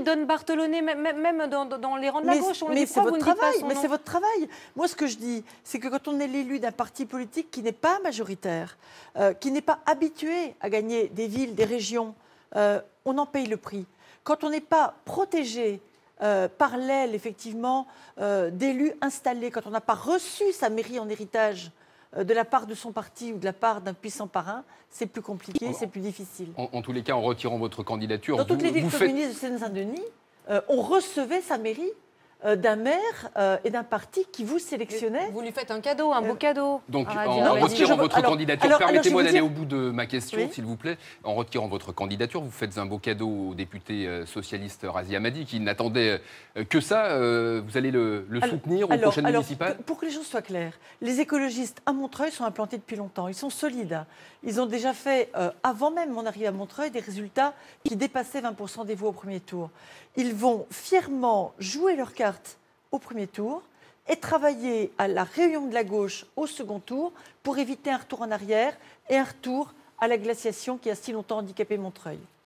donne Don même dans, les rangs de la gauche, on mais le dit. Mais c'est votre travail. Mais c'est votre travail. Moi, ce que je dis, c'est que quand on est l'élu d'un parti politique qui n'est pas majoritaire, euh, qui n'est pas habitué à gagner des villes, des régions, euh, on en paye le prix. Quand on n'est pas protégé euh, par l'aile, effectivement, d'élus installés, quand on n'a pas reçu sa mairie en héritage euh, de la part de son parti ou de la part d'un puissant parrain, c'est plus compliqué, c'est plus difficile. En, tous les cas, en retirant votre candidature, dans toutes les villes communistes de Seine-Saint-Denis, euh, on recevait sa mairie euh, d'un maire euh, et d'un parti qui vous sélectionnait. Vous lui faites un cadeau, un euh, beau cadeau. Donc, ah, en, retirant votre candidature, permettez-moi d'aller au bout de ma question, s'il vous plaît. En retirant votre candidature, vous faites un beau cadeau au député socialiste Razi Amadi, qui n'attendait que ça. vous allez le, soutenir aux prochaines municipales Pour que les choses soient claires, les écologistes à Montreuil sont implantés depuis longtemps. Ils sont solides. Hein. Ils ont déjà fait, avant même mon arrivée à Montreuil, des résultats qui dépassaient 20% des voix au premier tour. Ils vont fièrement jouer leur carte au premier tour et travailler à la réunion de la gauche au second tour pour éviter un retour en arrière et un retour à la glaciation qui a si longtemps handicapé Montreuil.